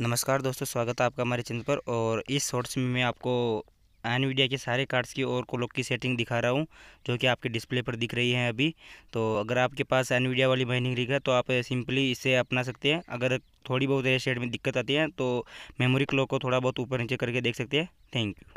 नमस्कार दोस्तों स्वागत है आपका हमारे चैनल पर और इस शॉर्ट्स में मैं आपको एन वीडिया के सारे कार्ड्स की और क्लॉक की सेटिंग दिखा रहा हूँ जो कि आपके डिस्प्ले पर दिख रही है अभी तो अगर आपके पास एन वीडिया वाली माइनिंग रिग है तो आप सिंपली इसे अपना सकते हैं अगर थोड़ी बहुत शेड में दिक्कत आती है तो मेमोरी क्लॉक को थोड़ा बहुत ऊपर नीचे करके देख सकते हैं थैंक यू